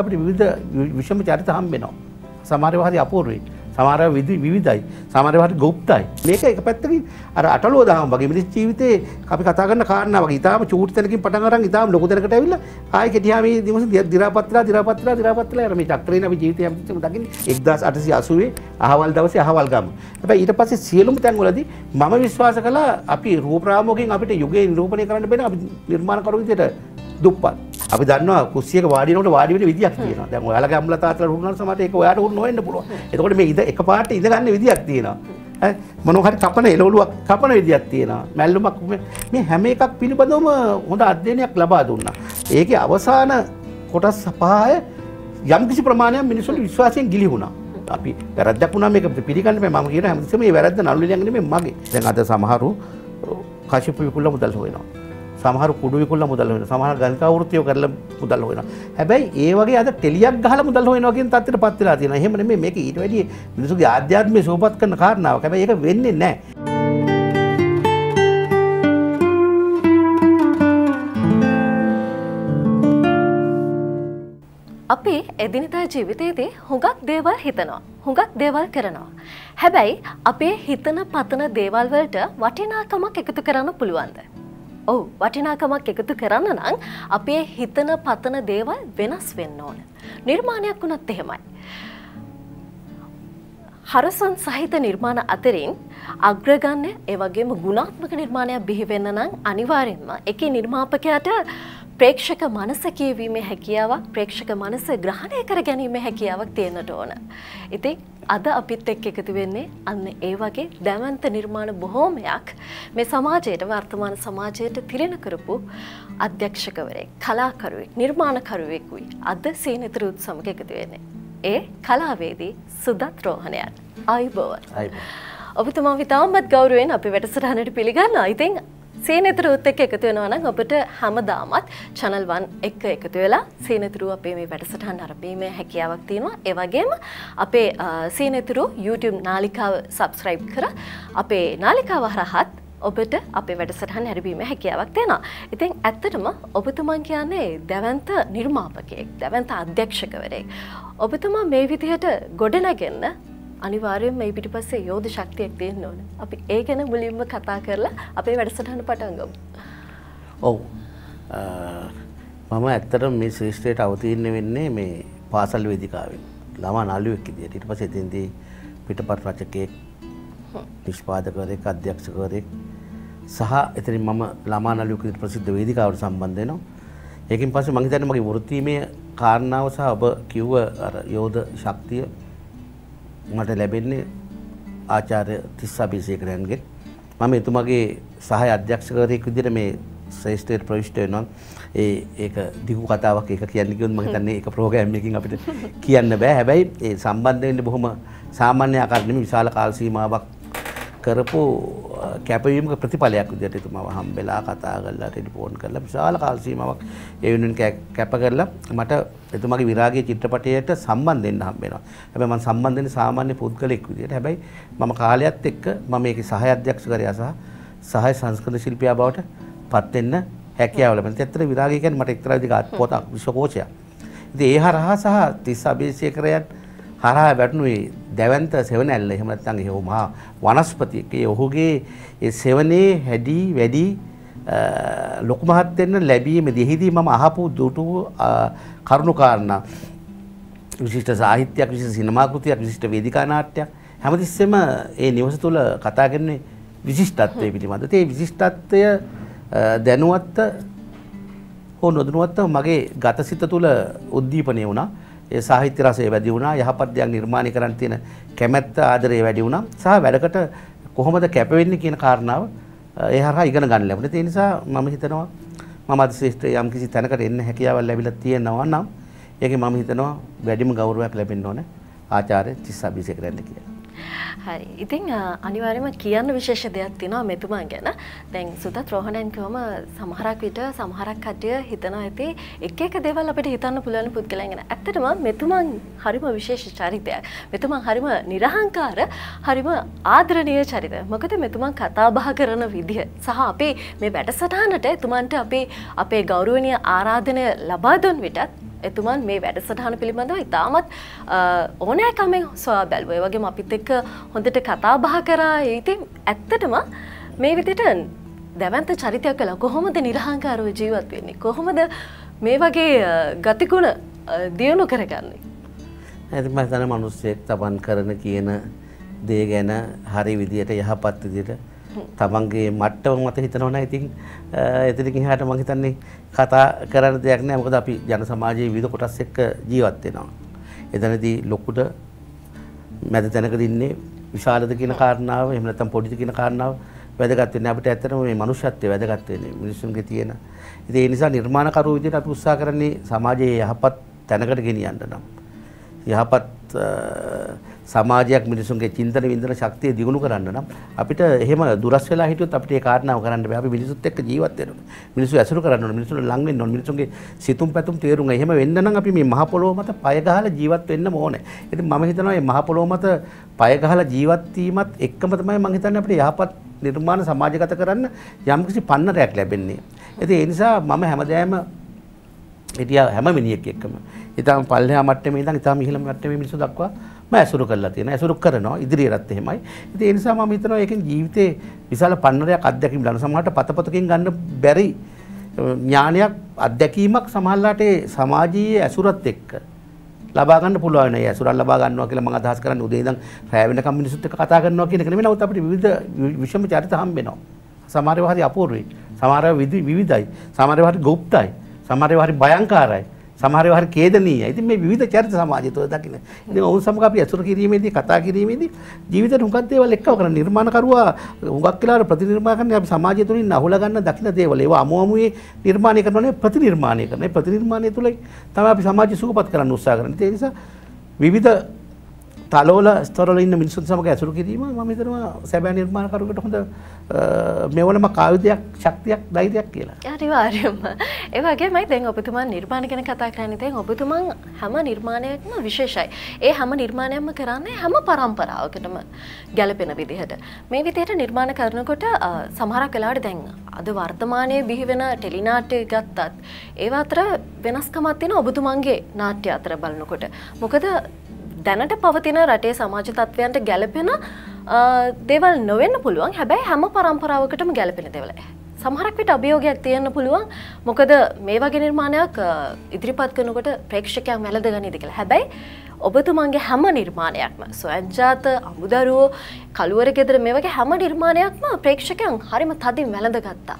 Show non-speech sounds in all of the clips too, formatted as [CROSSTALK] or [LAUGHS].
අපිට විවිධ විෂම චරිත හම්බෙනවා. සමහරව හරි අපූර්වයි. සමහරව විවිධයි. සමහරව හරි গুপ্তයි. මේක එක පැත්තකින් අර අටලෝ දහම් වගේ මිනිස් ජීවිතේ අපි කතා කරන කාරණා වගේ. ඊටාම චූටි තැනකින් පටන් අරන් ඊටාම ලොකු තැනකට ඇවිල්ලා ආයේ කෙටියා මේ දිවස දිරාපත්ලා දිරාපත්ලා දිරාපත්ලා යන මේ චක්‍රේන අපි ජීවිතය අපි දකින්නේ 1880 අහවල් දවසේ අහවල් ගම. හැබැයි ඊට පස්සේ සියලුම තැන්වලදී මම විශ්වාස කළා අපි රූපරාමෝගෙන් අපිට යුගයේ නිරූපණය කරන්න බෑ අපි නිර්මාණකරු විදියට දුප්පත් අපි දන්නවා කුස්සියක වාඩිනකොට වාඩි වෙන විදියක් තියෙනවා. දැන් ඔයාලා ගැම්ලා තාත්තලා හුරුනන සමහරට ඒක ඔයාට හුරු නොවෙන්න පුළුවන්. එතකොට මේ ඉඳ එක පාට ඉඳ ගන්න විදියක් තියෙනවා. ඈ මොනවා හරි කපන එළවලුවක් කපන විදියක් තියෙනවා. මැල්ලුමක් මේ හැම එකක් පිළිබඳවම හොඳ අධ්‍යයනයක් ලබා දුන්නා. ඒකේ අවසාන කොටස් පහය යම් කිසි ප්‍රමාණයක් මිනිසුන්ට විශ්වාසයෙන් ගිලිහුණා. අපි වැරද්දක් වුණා මේක පිළිගන්න බෑ මම කියන හැමතිස්සෙම මේ වැරද්ද නළු ලියන්නේ මේ මගේ. දැන් අද සමහරු කශිප විකුල මුදල් හොයනවා. සමහර කුඩුවිකුල්ල මුදල් වෙන සමහර ගණකාවෘතිය කරලා මුදල් හොයනවා. හැබැයි ඒ වගේ අද ටෙලියක් ගහලා මුදල් හොයනවා කියන තත්ත්වෙට පත් වෙලා තියෙනවා. එහෙම නෙමෙයි මේක ඊට වැඩිය මිනිසුගේ ආධ්‍යාත්මය සුවපත් කරන කාරණාවක්. හැබැයි ඒක වෙන්නේ නැහැ. අපි එදිනිතා ජීවිතයේදී හුඟක් දේවල් හිතනවා. හුඟක් දේවල් කරනවා. හැබැයි අපේ හිතන පතන දේවල් වලට වටිනාකමක් එකතු කරන්න පුළුවන්ද? ඔව් වටිනාකමක් එකතු කරන්න නම් අපේ හිතන පතන දේවල් වෙනස් වෙන්න ඕන. නිර්මාණයක් වුණත් එහෙමයි. හරසන් සහිත නිර්මාණ අතරින් අග්‍රගන්න ඒ වගේම ගුණාත්මක නිර්මාණයක් බිහිවෙන්න නම් අනිවාර්යෙන්ම එකේ නිර්මාපකයාට ප්‍රේක්ෂක මනස කියවීමේ හැකියාවක් ප්‍රේක්ෂක මනස ග්‍රහණය කර ගැනීමේ හැකියාවක් තියෙනට ඕන. ඉතින් අද අපිත් එක්ක එකතු වෙන්නේ අන්න ඒ වගේ දැවන්ත නිර්මාණ බොහෝමයක් මේ සමාජයට වර්තමාන සමාජයට තිරෙන කරපු අධ්‍යක්ෂකවරයෙක් කලාකරුවෙක් නිර්මාණකරුවෙකුයි අද සීනතරුත් සමග එකතු වෙන්නේ. ඒ කලාවේදී සුදත් රෝහණයන් අයිබෝවන්. ඔබතුමා විතාමත් ගෞරුවෙන් අපි වැඩසටහනට පිළිගන්න අයිතින් සීනතුරුත් එක් එකතු වෙනවනම් ඔබට හැමදාමත් channel 1 එක එකතු වෙලා සීනතුරු අපේ මේ වැඩසටහන් අරඹීමේ හැකියාවක් තියෙනවා. ඒ වගේම අපේ සීනතුරු YouTube නාලිකාව subscribe කර අපේ නාලිකාව හරහත් ඔබට අපේ වැඩසටහන් හැරවීම හැකියාවක් තියෙනවා. ඉතින් ඇත්තටම ඔබතුමන් කියන්නේ දැවන්ත නිර්මාපකයෙක්, දැවන්ත අධ්‍යක්ෂකවරයෙක්. ඔබතුමා මේ විදිහට ගොඩනැගෙන්න අනිවාර්යෙන් මේ පිටි පස්සේ යෝධ ශක්තියක් තියෙන් ඕන අපි ඒ ගැන මුලින්ම කතා කරලා අපේ වැඩසටහන පටන්ගම් ඔවු මම ඇත්තට මේ ශ්‍රේෂ්ඨයට අවතිීරණය වෙන්නේ මේ පාසල් වෙදිකාවෙන් ළමා නලුවෙක් ඉදිට ඉට පස එතින්දී පිටපත් රචකයෙක් නිෂ්පාදකවරෙක් අධ්‍යක්ෂකවරෙක් සහ එතරින් මම ළමා නලුවක ප්‍රසිද්ධ වේදිකාවට සම්බන්ධයනවා ඒකින් පස්සේ මංහිතන්න මගේ වෘත්තීමය කාරණාව සහ ඔබ කිව්ව යෝධ ශක්තිය මට ලැබෙන්නේ ආචාර්ය තිස්සාබිසේකරයන්ගෙන් මම එතුමගේ සහය අධ්‍යක්ෂකවරයෙක් විදිහට මේ ශ්‍රේෂ්ඨයට ප්‍රවිෂ්ඨ වෙනවා. ඒ ඒක දිගු කතාවක් ඒක කියන්න ගියොත් මම හිතන්නේ ඒක ප්‍රෝග්‍රෑම් එකකින් අපිට කියන්න බෑ. හැබැයි ඒ සම්බන්ධ වෙන්නේ බොහොම සාමාන්‍ය ආකාරයෙන් විශාල කාල සීමාවක් කරපු කැපවීමක ප්‍රතිඵලයක් විදිහට එතුමා හම්බෙලා කතා කරලා ටෙලිෆෝන් කරලා විශාල කාල සීමාවක් ඒ වෙනුවෙන් කැප කරලා මට එතුමාගේ විරාගයේ චිත්‍රපටයට සම්බන්ධ වෙන්න හම්බ වෙනවා. හැබැයි මම සම්බන්ධ වෙන්නේ සාමාන්‍ය පුද්ගලෙක් විදිහට. හැබැයි මම කාලයත් එක්ක මම මේකේ සහාය අධ්‍යක්ෂකවරයා සහ සහාය සංස්කෘත ශිල්පියා බවට පත් වෙන්න හැකියාව ලැබෙනවා. ඇත්තට විරාගය කියන්නේ මට එක්තරා විදිහක පොතක් විශ්වකෝෂයක්. ඉතින් ඒ හරහා සහ තිස්ස අභිෂේකරයන් හරහා වැටුනේ දැවැන්ත සෙවණැල්ල එහෙම නැත්නම් ඒ මහා වනස්පතියක ඒ ඔහුගේ ඒ සෙවණේ හැඩි වැඩි ලොකු මහත් වෙන්න ලැබීමේදීදී මම අහපු දුටු කරුණු කාරණා විශිෂ්ට සාහිත්‍යයක් විශිෂ්ට සිනමා කෘතියක් විශිෂ්ට වේදිකා නාට්‍යයක් හැමතිස්සෙම ඒ නිවස තුල කතා කරන්නේ විශිෂ්ටත්වය පිළිබඳ. ඒ විශිෂ්ටත්වය දැනුවත් හෝ නොදැනුවත්ව මගේ ගතසිත තුල උද්දීපනය වුණා. ඒ සාහිත්‍ය රසය වැඩි වුණා යහපත් දෙයක් නිර්මාණය කරන්න තියෙන කැමැත්ත ආදරය වැඩි වුණා සහ වැඩකට කොහොමද කැප වෙන්නේ කියන කාරණාව ඒ හරහා ඉගෙන ගන්න ලැබුණා. ඒ නිසා මම හිතනවා මම අද ශ්‍රේෂ්ඨ යම් කිසි තැනකට එන්න හැකියාවක් ලැබිලා තියෙනවා නම් ඒකේ මම හිතනවා වැඩිම ගෞරවයක් ලැබෙන්න ඕන ආචාර්ය තිස්ස අභිෂේකරන්න කියලා. හරි ඉතිං අනිවාර්යම කියන්න විශේෂ දෙයක් තිනවා මෙතුමා ගැන දැන් සුදත් රෝහණයන් කිවම සමහරක් විට සමහරක් කටය හිතනවා ඇති එක එක දෙවල් අපට හිතන්න පුළුවන් පුද්ගලයන්ගෙන ඇත්තටම මෙතුමන් හරිම විශේෂ චරිතයක් මෙතුමන් හරිම නිරහංකාර හරිම ආදරණය චරිත මොකද මෙතුමන් කතාබහ කරන විදිහ සහ අපේ මේ වැඩසටහනට එතුමන්ට අපේ අපේ ගෞරුවනය ආරාධනය ලබාදුන් විටත් එතුමන් මේ වැඩසටහන පිළිබඳව ඉතාමත් ඕනෑකමෙන් සොයා බැලුවේ වගේ අපිත් එක්ක හොඳට කතා බහ කරා ඉතින් ඇත්තටම මේ විදිට දැවන්ත චරිතයක් කලා කොහොමද නිරහංකාරව ජීවත් වෙන්නේ කොහොමද මේ වගේ ගතිකුණ දියුණු කරගන්නේ ඇතිම තන මනුස්සයෙක් තබන් කරන කියන දේ ගැන හරි විදියට යහපත් විදියට තමන්ගේ මට්ටම මත හිතනවන ඉතින් එතනකින් හට මං හිතන්නේ කතා කරන්න දෙයක් නෑ මොකද අපි ජන සමාජයේ විවිධ කොටස් එක්ක ජීවත් වෙනවා. එතනදී ලොකුට මැද තැනක දින්නේ විශාලද කියන කාරණාව එහෙම නැත්නම් පොඩිද කියන කාරණාව වැදගත් වෙන්නේ අපිට ඇත්තටම මේ මනුෂ්‍යත්වය වැදගත් වෙන්නේ මිනිස්සුන්ගේ තියෙන. ඉතින් ඒ නිසා නිර්මාණකරුවෝ විදිහට අපි උත්සාහ කරන්නේ සමාජයේ යහපත් තැනකට ගෙනියන්න නම් යහපත් සමාජයක් මිනිසුන්ගේ චින්තන වින්දන ශක්තිය දියුණු කරන්න නම් අපිට එහෙම දුරස් වෙලා හිටියොත් අපිට ඒ කාරණාව කරන්න බෑ. අපි මිනිසුත් එක්ක ජීවත් වෙනවා. මිනිස්සු ඇසුරු කරන්න ඕන. මිනිස්සුන්ට ලඟ වෙන්න ඕන. මිනිසුන්ගේ සිතුම් පැතුම් තේරුම් ගන්න. එහෙම වෙන්න නම් අපි මේ මහ පොළොව මත පය ගහලා ජීවත් වෙන්න ඕනේ. ඉතින් මම හිතනවා මේ මහ පොළොව මත පය ගහලා ජීවත් වීමත් එක්කම තමයි මම හිතන්නේ අපිට යහපත් නිර්මාණ සමාජගත කරන්න යම්කිසි පන්නරයක් ලැබෙන්නේ. ඉතින් ඒ නිසා මම හැමදාම හිටියා හැම මිනිහෙක් එක්කම. ඊටම පල්ලෙහා මට්ටමේ ඉඳන් ඊටම ඉහළම මට්ටමේ මිනිස්සු දක්වා මම ඇසුරු කරලා තියෙනවා. ඇසුරු කරනවා ඉදිරියටත් එහෙමයි. ඉතින් ඒ නිසා මම හිතනවා ඒකෙන් ජීවිතේ විශාල පන්නරයක් අත්දැකීම් ලබන සමහරට පතපතකින් ගන්න බැරි ඥානයක් අත්දැකීමක් සමහරලාට ඒ සමාජීය ඇසුරත් එක්ක ලබා ගන්න පුළුවන් නේ ඇසුරක් ලබා ගන්නවා කියලා මම අදහස් කරන්නේ උදේ ඉඳන් රැ වෙනකම් මිනිස්සුත් එක්ක කතා කරනවා කියන එක නෙමෙයි නමුත් අපිට විවිධ විෂම චරිත හම්බ වෙනවා. සමහර ඒවා හරි අපූර්වයි. සමහර ඒවා විවිධයි. සමහර ඒවා හරි গুপ্তයි. සමහර ඒවා හරි භයංකාරයි. සමහරව හරි ඛේදනීයයි. ඉතින් මේ විවිධ චරිත සමාජය තුළ දකින්න. ඉතින් ඔවුන් සමග අපි ඇසුරු කිරීමේදී කතා කිරීමේදී ජීවිතේ හුඟක් දේවල් එක්කව කරන නිර්මාණකරුවා හුඟක් කියලා ප්‍රතිනිර්මාණකරන අපි සමාජය තුළින් අහුලා ගන්න දකින්න දේවල් ඒවා අමු අමුවේ නිර්මාණය කරනවනේ ප්‍රතිනිර්මාණය කරන. ඒ ප්‍රතිනිර්මාණය තුළ තමයි අපි සමාජය සුවපත් කරන්න උත්සාහ කරන්නේ. ඒ නිසා විවිධ තලවල ස්තරවල ඉන්න මිනිසුන් සමග ඇසුරු කිරීම මම හිතනවා සැබෑ නිර්මාණකරුවෙකුට හොඳ මෙවලම කායුදයක් ශක්තියක් ධෛර්යයක් කියලා. අනිවාර්යයෙන්ම. ඒ වගේමයි දැන් ඔබතුමා නිර්මාණ ගැන කතා කරන්නේ දැන් ඔබතුමා හැම නිර්මාණයක්ම විශේෂයි. ඒ හැම නිර්මාණයක්ම කරන්නේ හැම પરම්පරාවකටම ගැළපෙන විදිහට. මේ විදිහට නිර්මාණ කරනකොට සමහරක් වෙලාවට දැන් අද වර්තමානයේ බිහිවෙන ටෙලි නාට්‍ය ගත්තත් ඒව අතර වෙනස්කමක් තියෙන ඔබතුමන්ගේ නාට්‍ය අතර බලනකොට. මොකද දැනට පවතින රටේ සමාජ තත්ත්වයන්ට ගැලපෙන දෙවල් නොවෙන්න පුළුවන් හැබැයි හැම පරම්පරාවකටම ගැලපෙන දෙවල සමහරක් විට අභියෝගයක් තියන්න පුළුවන් මොකද මේ වගේ නිර්මාණයක් ඉදිරිපත් කනකොට ප්‍රේක්ෂකයක් මැලද ගනිද කියලා හැබැයි ඔබතුමන්ගේ හැම නිර්මාණයක්ම සොයංජාත අමුදරුවෝ කළුවර ගෙදර මේ වගේ හැම නිර්මාණයක්ම ප්‍රේක්ෂකයන් හරිම තදින් වැළඳ ගත්තා.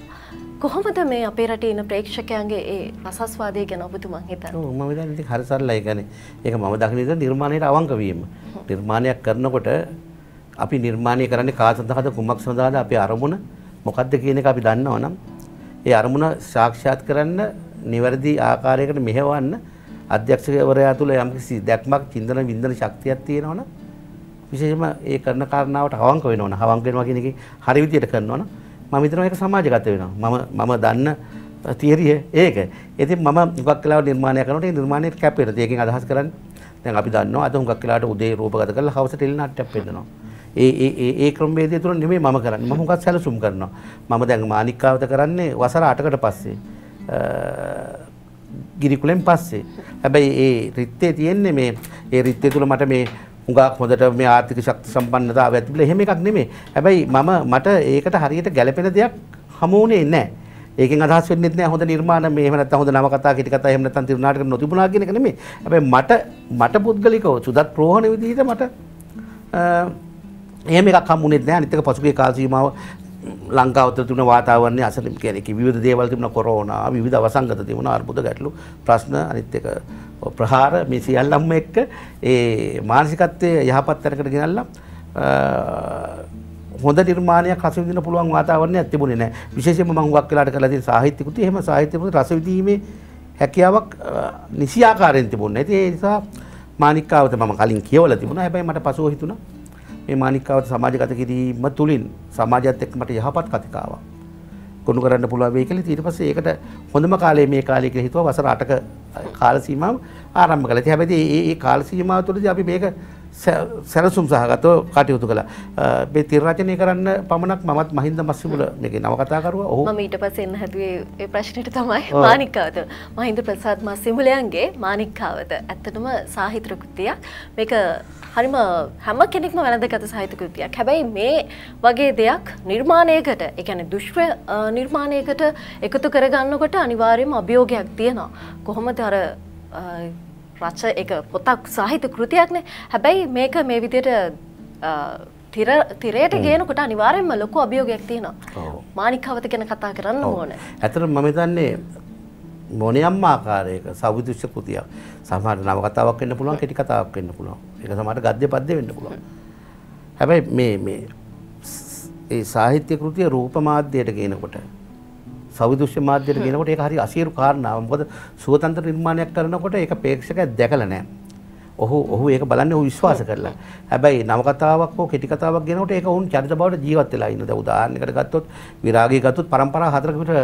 කොහොමද මේ අපේ රටේ ඉන්න ප්‍රේක්ෂකයන්ගේ ඒ රසස්වාදය ගැන ඔබතුමන් හිතන්නේ? ඔව් මම හිතන්නේ හරි සරලයි. ඒ කියන්නේ ඒක මම දකින විදිහට නිර්මාණයට අවංක වීම. නිර්මාණයක් කරනකොට අපි නිර්මාණය කරන්නේ කා සඳහාද කුමක් සඳහාද අපේ අරමුණ මොකද්ද කියන එක අපි දන්නවනම් ඒ අරමුණ සාක්ෂාත් කරන්න නිවැරදි ආකාරයකට මෙහෙවන්න අධ්‍යක්ෂකවරයා තුළ යම්කිසි දැක්මක් චින්තන වින්දන ශක්තියක් තියෙනවනම් විශේෂයෙන්ම ඒ කරන කාරණාවට හවංක වෙනවනම් හවංක වෙනවා කියන එකේ හරි විදියට කරනවනම් මම හිතනවා ඒක සමාජගත වෙනවා. මම මම දන්න තියරිය ඒක. ඉතින් මම හුඟක් වෙලාවට නිර්මාණය කරනකොට ඒ නිර්මාණයට කැප වෙනවා. ඒකෙන් අදහස් කරන්නේ දැන් අපි දන්නවා අද හුඟක් වෙලාවට උදේ රූපගත කරලා හවස ටෙලි නාට්‍යයක් පෙන්නනවා. ඒ ඒ ඒ ඒ ක්‍රමවේදය තුල නෙමෙයි මම කරන්නේ. මම හුඟක් සැලසුම් කරනවා. මම දැන් මානික්කාවත කරන්නේ වසර 8කට පස්සේ. ගිරිකුලෙන් පස්සේ. හැබැයි ඒ රිත්තේ තියෙන්නේ මේ ඒ රිත්තේ තුල මට මේ හුඟක් හොඳට මේ ආර්ථික ශක්ති සම්පන්නතාව ඇතිබල එහෙම එකක් නෙමෙයි. හැබැයි මම මට ඒකට හරියට ගැළපෙන දෙයක් හමු වුණේ නැහැ. ඒකෙන් අදහස් වෙන්නේ නැහැ හොඳ නිර්මාණ මේ එහෙම නැත්නම් හොඳ නව කතා කිටි කතා එහෙම නැත්නම් තිරුනාටක නොතිබුණා කියන එක නෙමෙයි. හැබැයි මට මට පුද්ගලිකව සුදත් ප්‍රෝහණ විදිහට මට එහෙම එකක් හම්බුනේ නැහැ. අනිත් එක පසුගිය කාල සීමාව ලංකාව තුළ වාතාවරණය අසලින් කියන්නේ විවිධ දේවල් තිබුණා කොරෝනා විවිධ අවසංගත තිබුණා අර්බුද ගැටලු ප්‍රශ්න අනිත් එක ප්‍රහාර මේ සියල්ලම එක්ක ඒ මානසිකත්වය යහපත් තැනකට ගෙනල්ලා හොඳ නිර්මාණයක් රස විඳින්න පුළුවන් වාතාවරණයක් තිබුණේ නැහැ. විශේෂයෙන්ම මම හුඟක් වෙලාට කරලා තියෙන සාහිත්‍ය කෘති එහෙම සාහිත්‍ය පොත රස විඳීමේ හැකියාවක් නිසි ආකාරයෙන් තිබුණේ නැහැ. ඒ නිසා මානික්කාවත මම කලින් කියවලා තිබුණා. හැබැයි මට පසුව හිතුණා මේ මානික්කාවත සමාජගත කිරීම තුළින් සමාජයත් එක්ක මට යහපත් කතිකාවක් ගොනු කරන්න පුළුවන් වෙයි කියලා ඊට පස්සේ ඒකට හොඳම කාලය මේ කාලය කියලා හිතුවා වසර 8ක කාල සීමාව ආරම්භ කළා. ඉතින් හැබැයි මේ මේ කාල සීමාව තුළදී අපි මේක සැලසුම් සහගතව කටයුතු කළා. මේ තිර රචනය කරන්න පමණක් මමත් මහින්ද මස්සිමුල මේකේ නවකතාකරුවා. ඔහු මම ඊට පස්සේ එන්න හැදුවේ ඒ ප්‍රශ්නෙට තමයි මාණික්කාවත. මහින්ද ප්‍රසාද් මස්සිමුලයන්ගේ මාණික්කාවත. ඇත්තටම සාහිත්‍ය කෘතියක්. මේක හරිම හැම කෙනෙක්ම වැළඳගත් සාහිත්‍ය කෘතියක්. හැබැයි මේ වගේ දෙයක් නිර්මාණයකට, ඒ කියන්නේ දුෂ්ප්‍ර නිර්මාණයකට එකතු කරගන්නකොට අනිවාර්යයෙන්ම අභියෝගයක් තියෙනවා. කොහොමද අර රච එක පොතක් සාහිත්‍ය කෘතියක්නේ හැබැයි මේක මේ විදියට තිරයට ගේනකොට අනිවාරයෙන්ම ලොකු අභියෝගයක් තියෙනවා මානිකාවත ගැන කතා කරන්න ඕන ඇතර මම දන්නේ මොනයම් ආකාරයක සවිදුෂ්‍ය කෘතියක් සමහර නව කතාවක් වෙන්න පුළුවන් කෙටි කතාවක් වෙන්න පුළුවන් ඒක සමහර ගද්‍ය පද්‍ය වෙන්න පුළුවන් හැබැයි මේ මේ ඒ සාහිත්‍ය කෘතිය රූප මාධ්‍යයට ගේනකොට සෞදෘශ්‍ය මාධ්‍යයට ගෙනකොට ඒක හරි අසීරු කාරණාවක්. මොකද සුවතන්ත්‍ර නිර්මාණයක් කරනකොට ඒක ප්‍රේක්ෂකයා දැකලා නැහැ. ඔහු ඔහු ඒක බලන්නේ ඔහු විශ්වාස කරලා. හැබැයි නවකතාවක් හෝ කෙටි කතාවක් ගෙනකොට ඒක වුන් චරිත බවට ජීවත් වෙලා ඉන්න. දැන් උදාහරණයකට ගත්තොත් විරාගී ගත්තොත් પરම්පරා හතරක විතර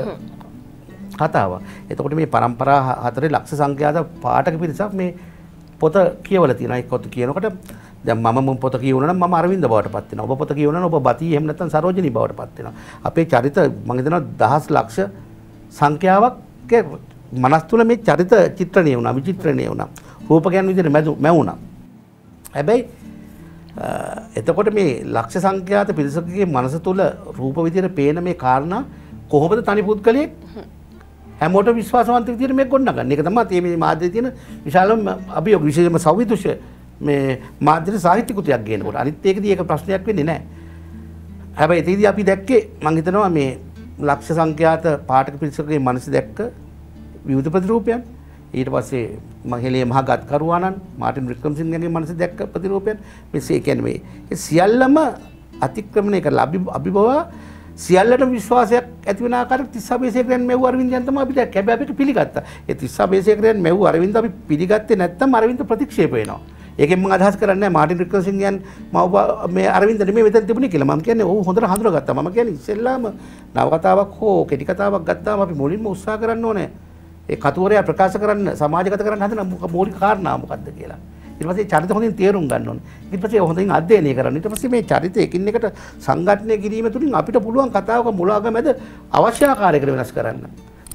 කතාවක්. එතකොට මේ પરම්පරා හතරේ ලක්ෂ සංඛ්‍යාත පාඨක පිරිසක් මේ පොත කියවලා තියෙනවා. ඒක පොත කියනකොට දැන් මම පොත කියවනවා නම් මම අරවින්ද බවට පත් වෙනවා. ඔබ පොත කියවනවා නම් ඔබ බති එහෙම නැත්නම් සරෝජිනී බවට පත් වෙනවා. අපේ චරිත මම හිතනවා දහස් ලක්ෂ සංඛ්‍යාවක් මනස් තුල මේ චරිත චිත්‍රණය වුණා, විචිත්‍රණය වුණා. රූපකයන් විදිහට මැවුණා. හැබැයි එතකොට මේ ලක්ෂ සංඛ්‍යාත පිරිසකගේ මනස තුළ රූප විදියට පේන මේ කාරණා කොහොමද තනි පුද්ගලයෙක් හැමෝට විශ්වාසවන්ත විදියට මේ ගොඩනගන්නේ. ඒක තමයි මේ මාධ්‍යයේ තියෙන විශාලම අභියෝග විශේෂම සෞවිදුෂ්‍ය මේ මාධ්‍යට සාහිත්‍ය කෘතියක් ගේනකොට. අනිත් ඒකදී ඒක ප්‍රශ්නයක් වෙන්නේ නැහැ. හැබැයි එතෙදී අපි දැක්කේ මම හිතනවා මේ ලක්ෂ සංඛ්‍යාත පාඨක පිරිසකගේ මනස දැක්ක විවිධ ප්‍රතිරූපයන්. ඊට පස්සේ මහලේ මහා ගත්කරුවාණන් මාටින් වික්‍රමසිංහගේ මනස දැක්ක ප්‍රතිරූපයන්. මෙසේ කියන්නේ මේ සියල්ලම අතික්‍රමණය කරලා අභිභව සියල්ලටම විශ්වාසයක් ඇති වෙන ආකාරයට 37 බේසේකරයන් මෙව් අරවින්දයන් තමයි අපි දැක්ක. හැබැයි අපි පිළිගත්තා. ඒ 37 බේසේකරයන් මෙව් අරවින්ද අපි පිළිගත්තේ නැත්නම් අරවින්ද ප්‍රතික්ෂේප වෙනවා. ඒකෙන් මම අදහස් කරන්නේ මාටින් රිකර්සින් කියන්නේ මම මේ අරවින්ද නෙමෙයි මෙතන තිබුණේ කියලා. මම කියන්නේ ඔව් හොඳට හඳුනාගත්තා. මම කියන්නේ ඉස්සෙල්ලාම නව කතාවක් හෝ කෙටි කතාවක් ගත්තාම අපි මුලින්ම උත්සාහ කරන්න ඕනේ. ඒ කතුවරයා ප්‍රකාශ කරන්න සමාජගත කරන්න හදන මූලික කාරණා මොකක්ද කියලා. ඊට පස්සේ චරිත හොඳින් තේරුම් ගන්න ඕනේ. ඊට පස්සේ හොඳින් අධ්‍යයනය කරන්න. ඊට පස්සේ මේ චරිත එකින් එකට සංගঠনය කිරීම තුලින් අපිට පුළුවන් කතාවක මුලාගමැද අවශ්‍ය ආකාරයකට වෙනස් කරන්න.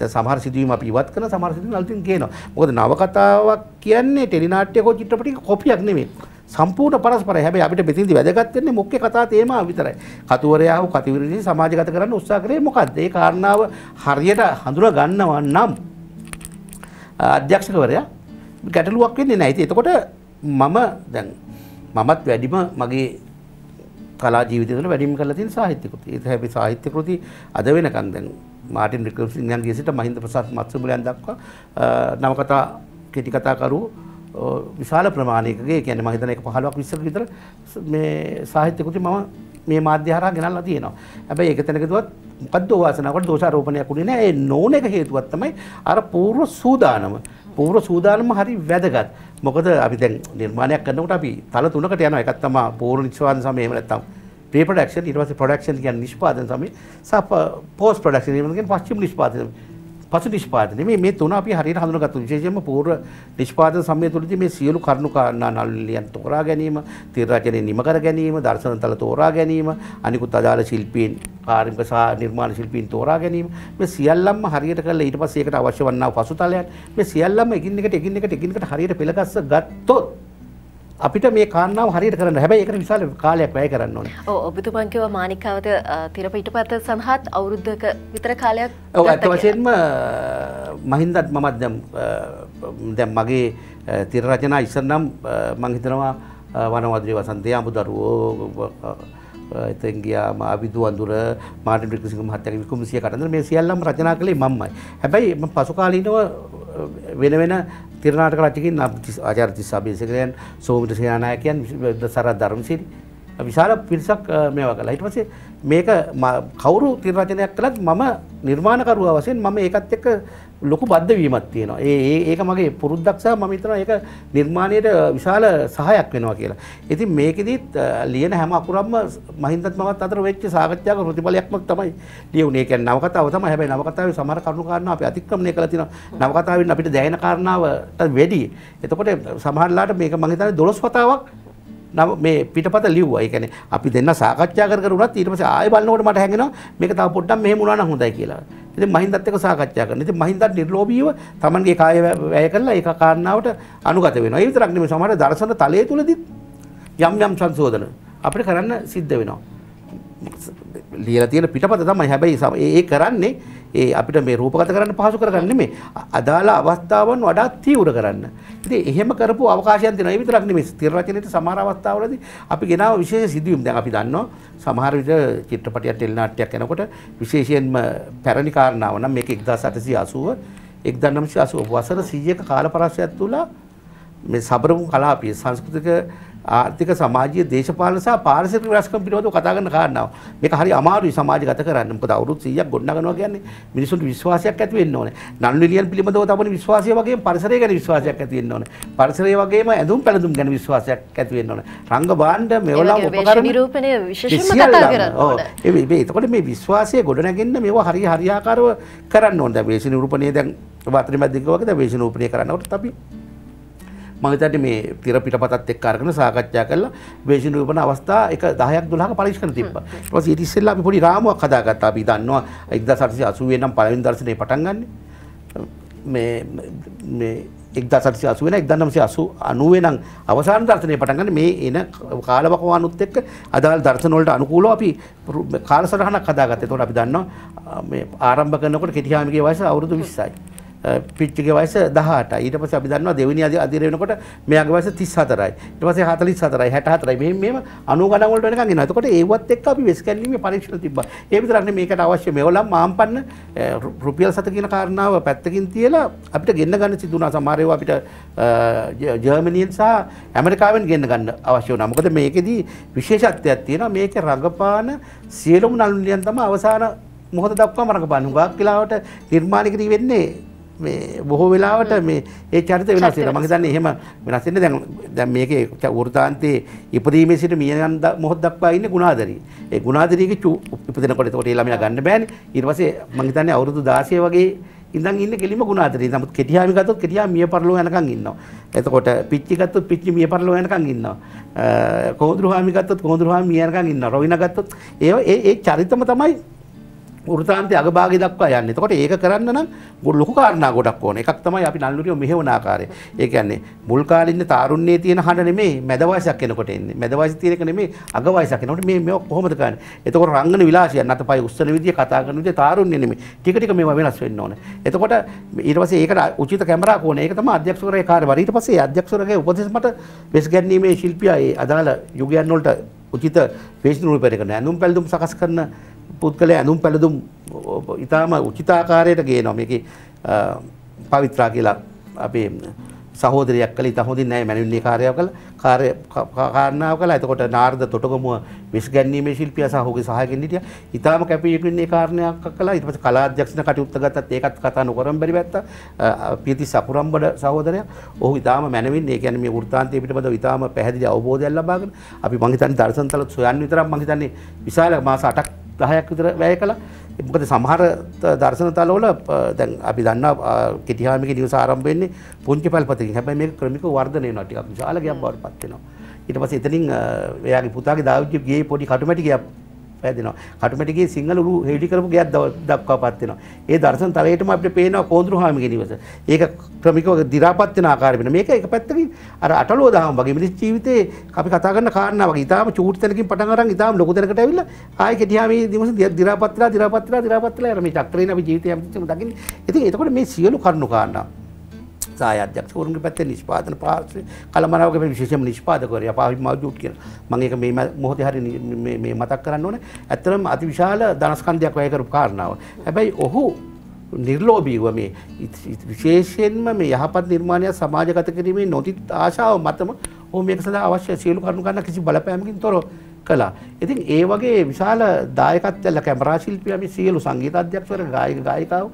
දැන් සමහර සිදුවීම් අපි ඉවත් කරන සමහර සිදුවීම් අලුතින් ගේනවා. මොකද නවකතාවක් කියන්නේ ටෙලිනාට්‍යක හෝ චිත්‍රපටයක කොපියක් නෙමෙයි. සම්පූර්ණ පරස්පරයි. හැබැයි අපිට මෙතනදී වැදගත් වෙන්නේ මුඛ්‍ය කතා තේමාව විතරයි. කතුවරයා හෝ කතිවිරුදී සමාජගත කරන්න උත්සාහ කරේ මොකද්ද? ඒ කාරණාව හරියට හඳුනා ගන්නවා නම් අධ්‍යක්ෂකවරයා ගැටලුවක් වෙන්නේ නැහැ. ඉතින් එතකොට මම දැන් මමත් වැඩිම මගේ කලා ජීවිතය තුළ වැඩිම කරලා තියෙන සාහිත්‍ය කෘති. ඒ හැබැයි සාහිත්‍ය කෘති අද වෙනකන් දැන් මාටින් වික්‍රමසිංහන්ගේ සිට මහින්ද ප්‍රසාද් මත්ස්‍යබලයන් දක්වා නවකතා කෙටි කතාකරු විශාල ප්‍රමාණයකගේ කියන්නේ මම හිතන එක 15ක් 20ක විතර මේ සාහිත්‍ය කෘති මම මේ මාධ්‍ය හරහා ගෙනල්ලා තියෙනවා. හැබැයි ඒක තැනකදුවත් මොකද්ද වාසනාවකට දෝෂාරෝපණයක් උනේ නැහැ. ඒ නෝන එක හේතුවක් තමයි අර පූර්ව සූදානම. පූර්ව සූදානම හරි වැදගත්. මොකද අපි දැන් නිර්මාණයක් කරනකොට අපි තල තුනකට යනවා. එකක් තමයි පූර්ව නිස්වාද සමය එහෙම නැත්නම් ප්‍රේ ප්‍රොඩක්ෂන් ඊට පස්සේ ප්‍රොඩක්ෂන් කියන්නේ නිෂ්පාදන සමය සහ පෝස්ට් ප්‍රොඩක්ෂන් කියන්නේ පස්චිම නිෂ්පාදන පසු නිෂ්පාදනය මේ මේ තුන අපි හරියට හඳුනාගත්තු විශේෂයෙන්ම පූර්ව නිෂ්පාදන සමය තුලදී මේ සියලු කරුණු කාරණා නල්ලියන් තෝරා ගැනීම තිරරචනයේ නිම කර ගැනීම දර්ශනතල තෝරා ගැනීම අනිකුත් අදාළ ශිල්පීන් කාර්මික සහ නිර්මාණ ශිල්පීන් තෝරා ගැනීම මේ සියල්ලම හරියට කරලා ඊට පස්සේ ඒකට අවශ්‍ය වන්නා පසුතලයන් මේ සියල්ලම එකින් එකට එකින් එකට එකින් එකට හරියට පෙළගස්ස ගත්තොත් අපිට මේ කාන්නාව හරියට කරන්න හැබැයි ඒකට විශාල කාලයක් වැය කරන්න ඕනේ. ඔව් ඔබතුමන් කිව්ව මානිකාවත තිර පිටපත සඳහාත් අවුරුද්දක විතර කාලයක් ඔව් අත වශයෙන්ම මහින්දත් මමත් දැන් දැන් මගේ තිර රචනා ඉස්සර නම් මම හිතනවා වනවද්‍රි වසන්තය අමුදරුවෝ එතන් ගියාම අවිදු අඳුර මාටින් ඩික්සිංහ මහත්තයාගේ විකුමසිය කටන්දර මේ සියල්ලම රචනා කළේ මමයි. හැබැයි මම පසු කාලීනව වෙන වෙන තිරනාටක රචකයන් ආචාර්ය තිස්සාබේසකයන් සෝමිත සේනානායකයන් සරත් ධර්මසිරි විශාල පිරිසක් මේවා කළා. ඊට පස්සේ මේක කවුරු තිරරචනයක් කළත් මම නිර්මාණකරුවා වශයෙන් මම ඒකත් එක්ක ලොකු බද්ධ වීමක් තියෙනවා. ඒ ඒක මගේ පුරුද්දක් සහ මම හිතනවා ඒක නිර්මාණයට විශාල සහයක් වෙනවා කියලා. ඉතින් මේකෙදිත් ලියන හැම අකුරක්ම මහින්දත් මමත් අතර වෙච්ච සාකච්ඡාවක ප්‍රතිඵලයක්ම තමයි ලියුනේ. ඒ කියන්නේ නවකතාව තමයි. හැබැයි නවකතාවේ සමහර කරුණු කාරණා අපි අතික්‍රමණය කරලා තියෙනවා. නවකතාවෙන් අපිට දැනෙන කාරණාවට වැඩි. එතකොට සමහරලාට මේක මම හිතන්නේ 12 වතාවක් නම මේ පිටපත ලිව්වා. ඒ කියන්නේ අපි දෙන්න සාකච්ඡා කර කර උනත් ඊට පස්සේ ආයෙ බලනකොට මට හැඟෙනවා මේක තව පොඩ්ඩක් මෙහෙම වුණා නම් හොඳයි කියලා. ඉතින් මහින්දත් එක්ක සාකච්ඡා කරනවා. ඉතින් මහින්දත් නිර්ලෝභීව Tamanගේ කාය වැය කරලා ඒක කාරණාවට අනුගත වෙනවා. ඒ විතරක් නෙමෙයි සමහර දර්ශන තලයේ තුලදීත් යම් යම් සංශෝධන අපිට කරන්න සිද්ධ වෙනවා. ලියලා තියෙන පිටපත තමයි හැබැයි ඒ කරන්නේ ඒ අපිට මේ රූපගත කරන්න පහසු කරගන්න නෙමෙයි අදාළ අවස්ථාවන් වඩා තීව්‍ර කරන්න. ඉතින් එහෙම කරපු අවකාශයන් තියෙනවා. ඒ විතරක් නෙමෙයි ස්ථිර රචනයේ සමහර අවස්ථාවලදී අපි ගෙනාව විශේෂ සිදුවීම් දැන් අපි දන්නවා සමහර විට චිත්‍රපටයක් ටෙලි නාට්‍යයක් යනකොට විශේෂයෙන්ම පැරණි කාරණාව නම් මේක 1880 1980 වසර 100ක කාල පරාසයක් තුල මේ සබරමු කලාපයේ සංස්කෘතික ආර්ථික සමාජීය දේශපාලන සහ පාරිසරික වෙනස්කම් පිළිබඳව කතා කරන කාරණාව. මේක හරි අමාරුයි සමාජය ගත කරන්න. මොකද අවුරුදු 100ක් ගොඩනගනවා කියන්නේ මිනිසුන්ට විශ්වාසයක් ඇති වෙන්න ඕනේ. නන් විලියන් පිළිබඳව තබන විශ්වාසය වගේම පරිසරය ගැන විශ්වාසයක් ඇති වෙන්න ඕනේ. පරිසරය වගේම ඇඳුම් පැළඳුම් ගැන විශ්වාසයක් ඇති වෙන්න ඕනේ. රංග භාණ්ඩ මෙවලම් උපකරණ නිරූපණය විශේෂම කතා කරනවා. ඔව්. ඒ එතකොට මේ විශ්වාසය ගොඩනගන්න මේවා හරි හරියාකාරව කරන්න ඕනේ. දැන් වේශ නිරූපණය දැන් වත්‍රි මැදින්ක වගේ දැන් වේශ නිරූපණය කරනකොට අපි මහිතට මේ තිර පිටපතත් එක්ක අරගෙන සාකච්ඡා කරලා වේශින රූපන අවස්ථා එක 10ක් 12ක පරීක්ෂණ තිබ්බා. ඊට පස්සේ ඊට ඉස්සෙල්ලා අපි පොඩි රාමුවක් හදාගත්තා. අපි දන්නවා 1880 නම් පළවෙනි දර්ශනේ පටන් ගන්න. මේ මේ 1880 වෙන 1989 නම් අවසාන දර්ශනය පටන් ගන්න මේ එන කාලවකවානුත් එක්ක අදාළ දර්ශන වලට අනුකූලව අපි කාලසටහනක් හදාගත්තා. ඒතකොට අපි දන්නවා මේ ආරම්භ කරනකොට කෙටිහාමිගේ වයස අවුරුදු 20යි. පිච්චිගේ වයස 18යි. ඊට පස්සේ අපි දන්නවා දෙවෙනි අධිර වෙනකොට මෙයාගේ වයස 34යි. ඊට පස්සේ 44යි 64යි. මෙහෙම මෙහෙම 90 ගණන් වලට වෙනකන් එනවා. එතකොට ඒවත් එක්ක අපි වෙස් කැල්ලීමේ පරීක්ෂණ තිබ්බා. ඒ විතරක් නෙමෙයි මේකට අවශ්‍ය මෙවලම් මාම්පන්න රුපියල් සත කියන කාරණාව පැත්තකින් තියලා අපිට ගෙන්න ගන්න සිදු වුණා. සමහර ඒවා අපිට ජර්මනියෙන් සහ ඇමරිකාවෙන් ගෙන්න ගන්න අවශ්‍ය වුණා. මොකද මේකෙදී විශේෂත්වයක් තියෙනවා. මේකේ රඟපාන සියලුම නළුලියන් තමයි අවසාන මොහොත දක්වාම රඟපාන. හුඟක් වෙලාවට නිර්මාණිකදී වෙන්නේ මේ බොහෝ වෙලාවට මේ ඒ චරිත වෙනස් වෙනවා. මම හිතන්නේ එහෙම වෙනස් වෙන්නේ දැන් දැන් මේකේ වෘතාන්තයේ ඉපදීමේ සිට මියයන් මොහොත දක්වා ඉන්නේ ගුණාදරි. ඒ ගුණාදරියගේ ඉපදෙනකොට ඒකට ඒ ළමයා ගන්න බෑනේ. ඊට පස්සේ මම හිතන්නේ අවුරුදු 16 වගේ ඉඳන් ඉන්නේ කෙලිම ගුණාදරි. නමුත් කෙටිහාමි ගත්තොත් කෙටිහා මිය පරලෝ යනකම් ඉන්නවා. එතකොට පිච්චි ගත්තොත් පිච්චි මිය පරලෝ යනකම් ඉන්නවා. කොහොඳුරු හාමි ගත්තොත් කොහොඳුරු හාමි මිය යනකම් ඉන්නවා. රොවිනා ගත්තොත් ඒ ඒ චරිතම තමයි ෘතාන්තය අගභාගය දක්වා යන්නේ. එතකොට ඒක කරන්න නම් ලොකු කාරණා ගොඩක් ඕන. එකක් තමයි අපි නළුරියෝ මෙහෙවන ආකාරය. ඒ කියන්නේ මුල් කාලේ ඉන්න තාරුණ්‍යයේ තියෙන හඬ නෙමෙයි මැද වයසක් එනකොට එන්නේ. මැද වයස තියෙන එක නෙමෙයි අග වයසක් එනකොට මේ මේක කොහොමද කරන්නේ? එතකොට රංගන විලාසය නැතපයි උස්සන විදිය කතා කරන විදිය තාරුණ්‍ය නෙමෙයි. ටික ටික මේවා වෙනස් වෙන්න ඕන. එතකොට ඊට පස්සේ ඒකට උචිත කැමරා කෝණ ඒක තමයි අධ්‍යක්ෂකවරයාගේ කාර්යභාරය. ඊට පස්සේ අධ්‍යක්ෂකවරයාගේ උපදෙස් මත වෙස් ගැනීමේ ශිල්පියා ඒ අදාළ යුගයන් වලට උචිත පේශනූල් පෙරකන ඇඳුම් පැළඳුම් සකස් කරන පුද්ගලය ඇඳුම් පැළඳුම් ඉතාම උචිතාකාරයට ගේනවා මේක පවිත්‍රා කියලා අපේ සහෝදරයක් කළ ඉතා හොඳින් නැහැ මැනවිල්ලේ කාර්යය කළ කාර්ය කාරණාව කළා. එතකොට නාර්ද තොටගමුව විශ් ගැන්වීමේ ශිල්පියා සහෝගේ සහායකින් හිටියා. ඉතාලම කැපීමේ කාරණයක් කළා. ඊට පස්සේ කලා අධ්‍යක්ෂණ කටයුත්ත ගත්තත් ඒකත් කතා නොකරම බැරි වැත්තා. පීති සපුරම්බඩ සහෝදරයා. ඔහු ඉතාලම මැනවින් ඒ කියන්නේ මේ වෘත්තාන්තයේ පිටපතව ඉතාලම පැහැදිලි අවබෝධයක් ලබාගෙන අපි මං හිතන්නේ දර්ශනතලත් සොයන්න විතරක් මං හිතන්නේ විශාල මාස 8ක් දහයක් විතර වැය කළා මොකද සමහර දර්ශනතලවල දැන් අපි දන්නා කෙටිහාමික නිවස ආරම්භ වෙන්නේ පුංචි පල්පතකින් හැබැයි මේක ක්‍රමික වර්ධනය වෙනවා ටිකක් විශාල ගයක් බවට පත් වෙනවා ඊට පස්සේ එතනින් එයාගේ පුතාගේ දාවිච්ච ගියේ පොඩි කටුමැටි ගයක් පැදිනවා. කටුමැටි ගියේ සිංහල උරු හෙලි කරපු ගයක් දක්වාපත් වෙනවා. ඒ දර්ශන තලයටම අපිට පේනවා කොඳුරු හාමිගේ නිවස. ඒක ක්‍රමිකව දි รา පත් වෙන ආකාරය වෙන. මේක එක පැත්තකින් අර අටලෝ දහම් වගේ මිනිස් ජීවිතේ අපි කතා කරන කාරණා වගේ. ඊටාම චූටි තැනකින් පටන් අරන් ඊටාම ලොකු තැනකට ඇවිල්ලා ආයේ කෙටිහා මේ දිවස දි รา පත් වෙලා දි รา පත් වෙලා දි รา පත් වෙලා යන මේ චක්‍රේන අපි ජීවිතය හැමතිස්සම දකින්නේ. ඉතින් එතකොට මේ සියලු කරුණු කාරණා උත්සාහ අධ්‍යක්ෂවරුන්ගේ පැත්තේ නිෂ්පාදන පාර්ශ්වය කලමනාවක මේ විශේෂම නිෂ්පාදකවරයා පාවි මවුජුට් කියන මම ඒක මේ මොහොතේ හරි මේ මතක් කරන්න ඕනේ ඇත්තටම අතිවිශාල ධනස්කන්ධයක් වැය කරපු කාරණාව. හැබැයි ඔහු නිර්ලෝබීව මේ විශේෂයෙන්ම මේ යහපත් නිර්මාණයක් සමාජගත කිරීමේ නොතිත් ආශාව මතම ඔහු මේක සඳහා අවශ්‍ය සියලු කරුණු ගන්න කිසි බලපෑමකින් තොරව කළා. ඉතින් ඒ වගේ විශාල දායකත්වයල කැමරා ශිල්පියා මේ සියලු සංගීත අධ්‍යක්ෂවර ගායක ගායිකාව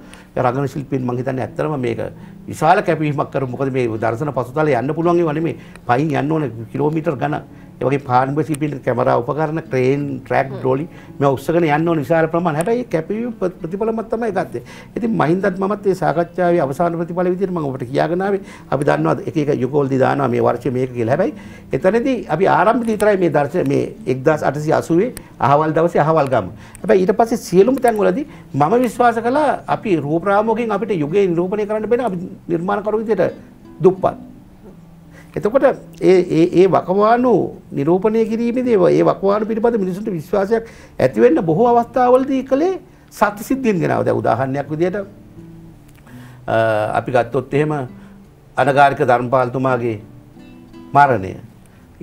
රංගන ශිල්පීන් මම හිතන්නේ ඇත්තටම මේක විශාල කැපීමක් කරු මොකද මේ දර්ශන පසුතල යන්න පුළුවන් ඒවා නෙමෙයි පයින් යන්න ඕන කිලෝමීටර් ගණන් ඒවගේ පාන්බසිපිල් කැමරා උපකරන ක්‍රේන් ට්‍රක් ඩෝලි මේ ඔස්සගෙන යන්න නිසාර ප්‍රමාණ හැබැයි කැපවීම ප්‍රතිඵලමත් තමයි ගත්තේ. ඉතින් මහින්දත් මමත් මේ සාකච්ඡාවේ අවසාන ප්‍රතිඵල විදිහට මම ඔබට කියාගෙන ආවේ අපි දන්නවා එක එක යුගෝල්දි දානවා මේ වර්ෂය මේක කියලා. හැබැයි එතනදී අපි ආරම්භක විතරයි මේ දර්ශන මේ 1880 අහවල් දවසේ අහවල් ගම. හැබැයි ඊට පස්සේ සියලුම තැන්වලදී මම විශ්වාස කළා අපි රූපරාමෝගෙන් අපිට යුගය නිරූපණය කරන්න බෑ අපි නිර්මාණකරු විදිහට දුප්පත් එතකොට ඒ ඒ ඒ වකවානු නිරූපණය කිරීමේදී ඒ වකවානු පිළිබඳ මිනිසුන්ට විශ්වාසයක් ඇති වෙන්න බොහෝ අවස්ථාවලදී කලේ සත්‍ය සිද්ධීන් ගෙනාව. දැන් උදාහරණයක් විදියට අපි ගත්තොත් එහෙම අනගාരിക ධර්මපාලතුමාගේ මරණය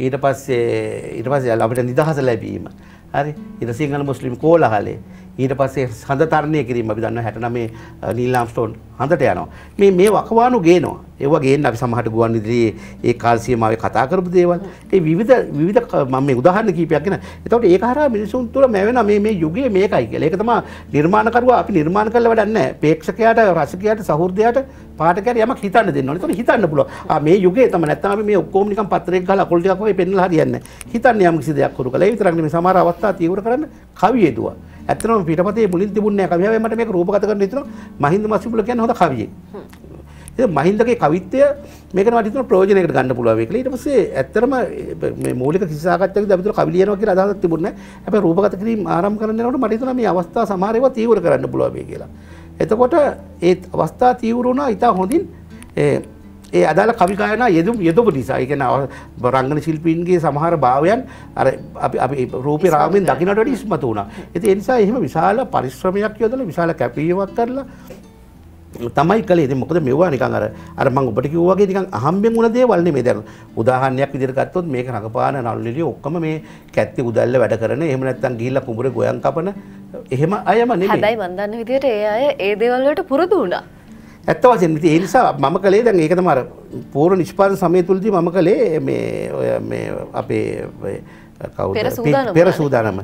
ඊට පස්සේ ඊට පස්සේ අපිට නිදහස ලැබීම හරි ඊට සිංහල මුස්ලිම් කෝලහලේ ඊට පස්සේ හඳ තරණය කිරීම අපි දන්නවා 69 නීල් ආම්ස්ට්‍රෝන් හඳට යනවා. මේ මේ වකවානු ගේනවා. ඒවා ගේන්න අපි සමහරට ගුවන් විදුලියේ ඒ කාල සීමාවේ කතා කරපු දේවල්. ඒ විවිධ විවිධ මම මේ උදාහරණ කිහිපයක් ගෙන. එතකොට ඒක හරහා මිනිසුන් තුළ මැවෙන මේ මේ යුගයේ මේකයි කියලා. ඒක තමයි නිර්මාණකරුවා අපි නිර්මාණ කළා වැඩක් නැහැ. ප්‍රේක්ෂකයාට රසිකයාට සහෘදයාට පාඨකයාට යමක් හිතන්න දෙන්න ඕනේ. එතකොට හිතන්න පුළුවන්. ආ මේ යුගයේ තමයි නැත්නම් අපි මේ ඔක්කොම නිකන් පත්‍රයක් ගහලා අකුල් ටිකක් වගේ පෙන්නලා හරියන්නේ නැහැ. හිතන්න යම් කිසි දෙයක් කරු කළා. ඒ විතරක් නෙමෙයි සමහර අවස්ථා තීව්‍ර කරන්න කවි එදුවා. ඇතනම පිටපතේ මුලින් තිබුණේ නැහැ කවියාවේ මට මේක රූපගත කරන්න හිතෙනවා මහින්ද මස්විපුල කියන්නේ හොඳ කවියෙක් ඉතින් මහින්දගේ කවිත්වය මේකට මට හිතෙනවා ප්‍රයෝජනයකට ගන්න පුළුවන් වෙයි කියලා ඊට පස්සේ ඇත්තටම මේ මූලික කිසි සාකච්ඡාවකදී අපි තුන කවි ලියනවා කියලා අදහසක් තිබුණේ නැහැ හැබැයි රූපගත කිරීම ආරම්භ කරන්න යනකොට මට හිතෙනවා මේ අවස්ථා සමහර ඒවා තීව්‍ර කරන්න පුළුවන් වෙයි කියලා එතකොට ඒ අවස්ථා තීව්‍ර වුණා ඊට හොඳින් ඒ අදාළ කවිකායනා යෙදුම් යොදපු නිසා ඒ කියන්නේ රංගන ශිල්පීන්ගේ සමහර භාවයන් අර අපි අපි රූපේ රාමෙන් දකින්නට වඩා ඉස්මතු වුණා. ඉතින් ඒ නිසා එහෙම විශාල පරිශ්‍රමයක් යොදලා විශාල කැපීමක් කරලා තමයි කලේ ඉතින් මොකද මෙවුවා නිකන් අර අර මම ඔබට කිව්වා වගේ නිකන් අහම්බෙන් වුණ දේවල් නෙමෙයි දැන් උදාහරණයක් විදිහට ගත්තොත් මේක රඟපාන නළුලිය ඔක්කොම මේ කැත්ති උදැල්ල වැඩ කරන එහෙම නැත්නම් ගිහිල්ලා කුඹුරේ ගොයන් කපන එහෙම අයම නෙමෙයි හැබැයි මම දන්න විදිහට ඒ අය ඒ දේවල් වලට පුරුදු වුණා ඇත්ත වශයෙන් ඉතින් ඒ නිසා මම කලේ දැන් ඒක තමයි අර පූර්ව නිෂ්පාදන සමය තුලදී මම කලේ මේ ඔය මේ අපේ කවුද පෙර සූදානම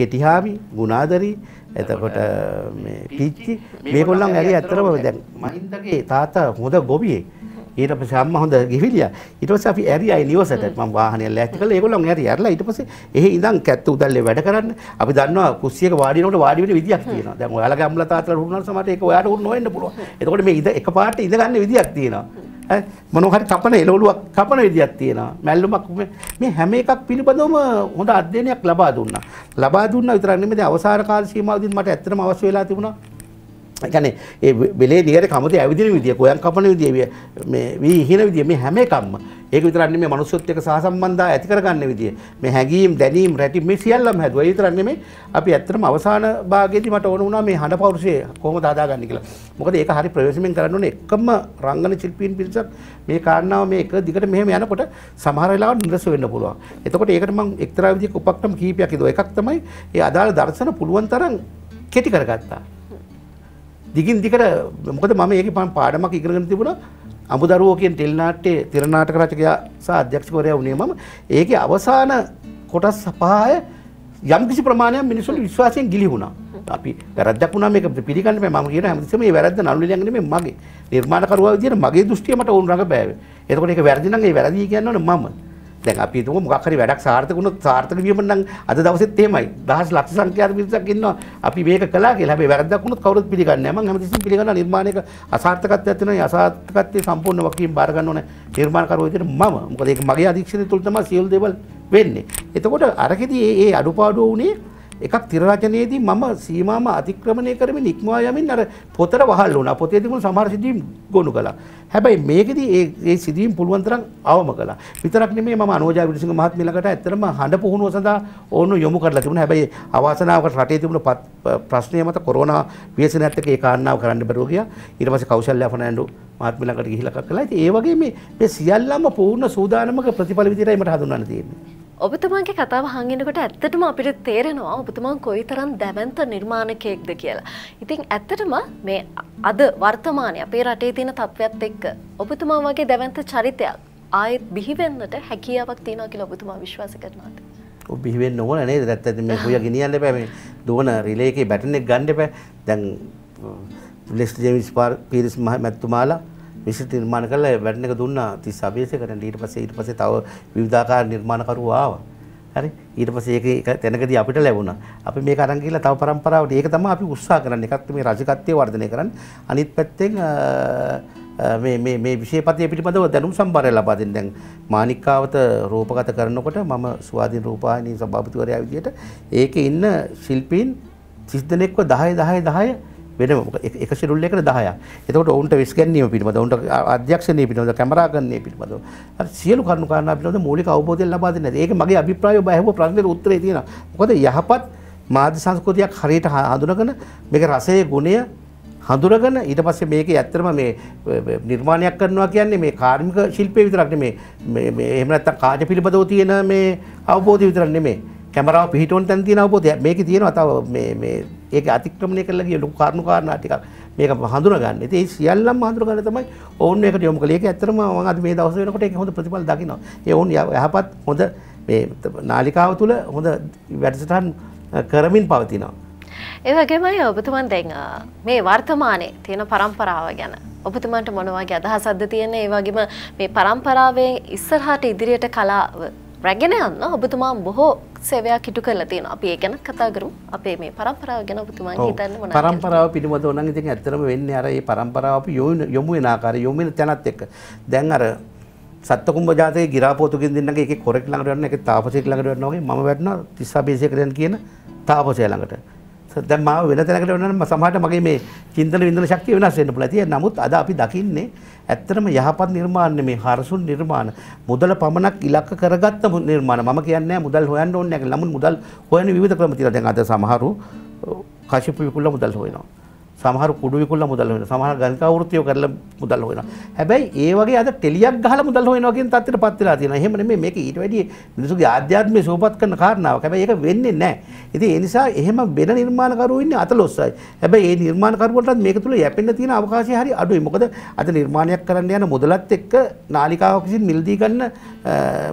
කෙටිහාමි ගුණාදරි එතකොට මේ පිච්චි මේගොල්ලන් ඇරි ඇත්තටම දැන් මහින්දගේ තාත්තා හොඳ ගොවියෙක් ඊට පස්සේ අම්මා හොඳ ගිහිලියා ඊට පස්සේ අපි ඇරියයි නිවසට මම වාහනය ලෑස්ති කළා ඒගොල්ලන් ඇරිය ඇරලා ඊට පස්සේ එහෙ ඉඳන් කැත්ත උදල්ලේ වැඩ කරන්න අපි දන්නවා කුස්සියක වාඩි වෙනකොට වාඩි වෙන විදියක් තියෙනවා දැන් ඔයාලගේ අම්මලා තාත්තලා හුරුනන සමහර ඒක ඔයාට හුරු නොවෙන්න පුළුවන් එතකොට මේ ඉඳ එකපාරට ඉඳ ගන්න විදියක් තියෙනවා මොනවා හරි කපන එළවලුවක් කපන විදියක් තියෙනවා මැල්ලුමක් මේ හැම එකක් පිළිබඳවම හොඳ අධ්‍යයනයක් ලබා දුන්නා ලබා දුන්නා විතරක් නෙමෙයි දැන් අවසාන කාල සීමාවදීත් මට ඇත්තටම අවශ්‍ය වෙලා තිබුණා ගැන ඒ වෙලේ දිගට කමති ඇවිදින විදිිය කොයන් කපන විදිිය වී හින විදිිය මේ හැම එකක්ම ඒක විතරන්නේ මේ මනුස්සොත් එක සහසම්බන්ධා ඇති කරගන්න විදිය මේ හැඟීම් දැනීම් රැටි මේ සියල්ලම හැදුවා. ඒ විතරන්නේ මේ අපි ඇත්තටම අවසාන භාගයේදී මට ඕන වුණා මේ හඬ පෞරුෂය කොහොමද හදාගන්නේ කියලා. මොකද ඒක හරි ප්‍රවේශමෙන් කරන්න ඕනේ එකම රංගන ශිල්පීන් පිරිසක් මේ කාරණාව මේ එක දිගට මෙහෙම යනකොට සමහර වෙලාවට නිරස වෙන්න පුළුවන්. එතකොට ඒකට මම එක්තරා විදිහක උපක්‍රම කීපයක් ඉදුවා. එකක් තමයි ඒ අදාළ දර්ශන පුළුවන් තරම් කෙටි කරගත්තා. දිගින් දිකට මොකද මම ඒක පන් පාඩමක් ඉගෙනගෙන තිබුණා අමුදරුවෝ කියන ටෙලිනාට්‍යයේ තිරනාටක රචකයා සහ අධ්‍යක්ෂකවරයා වුණේ මම. ඒකේ අවසාන කොටස් පහය යම් කිසි ප්‍රමාණයක් මිනිසුන්ට විශ්වාසයෙන් ගිලිහුණා. අපි වැරද්දක් වුණා මේක පිළිගන්න බෑ මම කියන හැමතිස්සෙම මේ වැරද්ද නළු ලියන්නේ නෙමෙයි මගේ. නිර්මාණකරුවා විදියට මගේ දෘෂ්ටිය මට ඕන රඟපෑවේ. එතකොට ඒක වැරදි නම් ඒ වැරදි කියන්නේ මම. දැන් අපි හිතමු මොකක් හරි වැඩක් සාර්ථක වුණොත් සාර්ථක වීම නම් අද දවසෙත් එහෙමයි. දහස් ලක්ෂ සංඛ්‍යාත මිනිස්සුක් ඉන්නවා. අපි මේක කළා කියලා. හැබැයි වැරද්දක් වුණොත් කවුරුත් පිළිගන්නේ නැහැ. මම හැමතිස්සෙම පිළිගන්නවා නිර්මාණයක අසාර්ථකත්වයක් තියෙනවා. ඒ අසාර්ථකත්වයේ සම්පූර්ණ වකීම් බාර ගන්න ඕන නිර්මාණකරුවෝ විදිහට මම. මොකද ඒක මගේ අධීක්ෂණය තුල තමයි සියලු දේවල් වෙන්නේ. එතකොට අරකෙදි මේ අඩුපාඩු වුණේ එකක් තිර රචනයේදී මම සීමාම අතික්‍රමණය කරමින් ඉක්මවා යමින් අර පොතට වහල් වුණා. පොතේ තිබුණු සමහර සිදුවීම් ගොනු කළා. හැබැයි මේකෙදී ඒ ඒ සිදුවීම් පුළුවන් තරම් අවම කළා. විතරක් නෙමෙයි මම අනෝජා විරසිංහ මහත්මිය ළඟට ඇත්තටම හඬ පුහුණුව සඳහා ඕනු යොමු කරලා තිබුණා. හැබැයි අවාසනාවකට රටේ තිබුණු ප්‍රශ්නය මත කොරෝනා ව්‍යසනයත් එක්ක ඒ කාරණාව කරන්න බැරුව ගියා. ඊට පස්සේ කෞශල්‍ය ෆර්නෑන්ඩෝ මහත්මිය ළඟට ගිහිල්ලා කළා. ඉතින් ඒ වගේ මේ මේ සියල්ලම පූර්ණ සූදානමක ප්‍රතිඵල විදිහටයි මට හඳුන්වන්න තියෙන්නේ. ඔබතුමාගේ කතාව හංගෙනකොට ඇත්තටම අපිට තේරෙනවා ඔබතුමන් කොයි තරම් දැවන්ත නිර්මාණකයෙක්ද කියලා. ඉතින් ඇත්තටම මේ අද වර්තමානය අපේ රටේ තියෙන තත්ත්වයක් එක්ක ඔබතුමා වගේ දැවන්ත චරිතයක් ආයෙත් බිහිවෙන්නට හැකියාවක් තියෙනවා කියලා ඔබතුමා විශ්වාස කරනවාද? ඔබ බිහිවෙන්න ඕන නේද? ඇත්තට මේ හොය ගෙනියන්න එපා මේ දුවන රිලේ එකේ බැටන් එක ගන්න එපා. දැන් ලෙස්ලි ජේමිස් පීරිස් මහත්මයාලා මිශ්‍රිත නිර්මාණ කරලා වැඩන එක දුන්නා 30 අභිෂේකයන්ට ඊට පස්සේ ඊට පස්සේ තව විවිධාකාර නිර්මාණකරු ආවා. හරි ඊට පස්සේ ඒක තැනකදී අපිට ලැබුණා. අපි මේක අරන් ගිහලා තව પરම්පරාවට ඒක තමයි අපි උත්සාහ කරන්නේ. එකක් මේ රජකත්වයේ වර්ධනය කරන්නේ. අනිත් පැත්තෙන් මේ මේ මේ විශේෂපතිය පිටිපදව දැනුම් සම්භාරය ලබා දෙන්න. දැන් මාණික්කාවත රූපගත කරනකොට මම සුවාදීන් රූපවාහිනී සභාපතිවරයා විදියට ඒකේ ඉන්න ශිල්පීන් 30 දෙනෙක්ව 10 10 10 වෙන එක ෂෙඩියුල් එකකට 10ක්. එතකොට ඔවුන්ට විශ්ගැන්වීම පිළිබඳව, ඔවුන්ට අධ්‍යක්ෂණය පිළිබඳව, කැමරා ගන්නේ පිළිබඳව, අර සියලු කරුණු කාරණා පිළිබඳව මූලික අවබෝධය ලබා දෙන්නේ නැහැ. ඒක මගේ අභිප්‍රායය ඔබ අහුව ප්‍රශ්නෙට උත්තරේ තියෙනවා. මොකද යහපත් මාධ්‍ය සංස්කෘතියක් හරියට හඳුනගෙන මේක රසයේ ගුණය හඳුරගෙන ඊට පස්සේ මේක ඇත්තටම මේ නිර්මාණයක් කරනවා කියන්නේ මේ කාර්මික ශිල්පයේ විතරක් නෙමෙයි මේ එහෙම නැත්නම් කාර්ය පිළිබඳව තියෙන මේ අවබෝධය විතරක් නෙමෙයි කැමරාව පිහිටුවන් තැන් තියෙන අවබෝධය මේකේ තියෙනවා තව මේ මේ ඒක අතික්‍රමණය කරලා ගිය ලොකු කාරණු කාරණා ටිකක් මේක හඳුනා ගන්න. ඉතින් ඒ සියල්ලම හඳුනා ගන්න තමයි ඕන් එකට යොමු කළේ. ඒක ඇත්තටම මම අද මේ දවස් වෙනකොට ඒක හොඳ ප්‍රතිඵල දකිනවා. ඒ ඕන් යහපත් හොඳ මේ නාලිකාව තුළ හොඳ වැඩසටහන් කරමින් පවතිනවා. ඒ වගේමයි ඔබතුමන් දැන් මේ වර්තමානයේ තියෙන પરම්පරාව ගැන ඔබතුමන්ට මොන වගේ අදහසක්ද තියෙන්නේ? ඒ වගේම මේ પરම්පරාවෙන් ඉස්සරහට ඉදිරියට කලාව රැගෙන යන්න ඔබතුමා බොහෝ සේවයක් ඉටු කරලා තියෙන අපි ඒ ගැන කතාගරු අපේ මේ පරම්පරාව ගැන පුතුමන් හිතන්න මොන පරම්පරාව පිළිබඳව නම් ඉතින් ඇත්තටම වෙන්නේ අර මේ පරම්පරාව අපි යොමු වෙන ආකාරය යොමු වෙන තැනත් එක්ක දැන් අර සත්තකුම්ඹ ජාතයේ ගිරාපෝතුකින් දෙන්නගේ එකේ කොරෙක් ළඟට යනවා එකේ තාපසයෙක් ළඟට යනවා වගේ මම වැටෙනවා තිස්සා බේසයකට යන කියන තාපසය ළඟට දැන් මාව වෙන තැනකට වෙනනම් සමහරට මගේ මේ චින්තන වින්දන ශක්තිය වෙනස් වෙන්න පුළුවන්. ඒ නමුත් අද අපි දකින්නේ ඇත්තටම යහපත් නිර්මාණ මේ හරසුන් නිර්මාණ මුදල පමණක් ඉලක්ක කරගත්ත නිර්මාණ. මම කියන්නේ මුදල් හොයන්න ඕනේ නැහැ. නමුත් මුදල් හොයන විවිධ ක්‍රම තියෙනවා. දැන් අද සමහරු කශිප විකුණලා මුදල් හොයනවා. සමහර කුඩු විකුණලා මුදල් හොයනවා. සමහර ගණිකා වෘත්තිය කරලා මුදල් හොයනවා. හැබැයි ඒ වගේ අද ටෙලියක් ගහලා මුදල් හොයනවා කියන තත්ත්වයට පත් වෙලා තියෙනවා. එහෙම නෙමෙයි මේක ඊට වැඩිය මිනිසුගේ ආධ්‍යාත්මය සුවපත් කරන කාරණාවක්. හැබැයි ඒක වෙන්නේ නැහැ. ඉතින් ඒ නිසා එහෙම වෙන නිර්මාණකරුවෝ ඉන්නේ අතලොස්සයි. හැබැයි ඒ නිර්මාණකරුවන්ටත් මේක තුල යැපෙන්න තියෙන අවකාශය හරි අඩුයි. මොකද අද නිර්මාණයක් කරන්න යන මුදලත් එක්ක නාලිකාවක් විසින් මිලදී ගන්න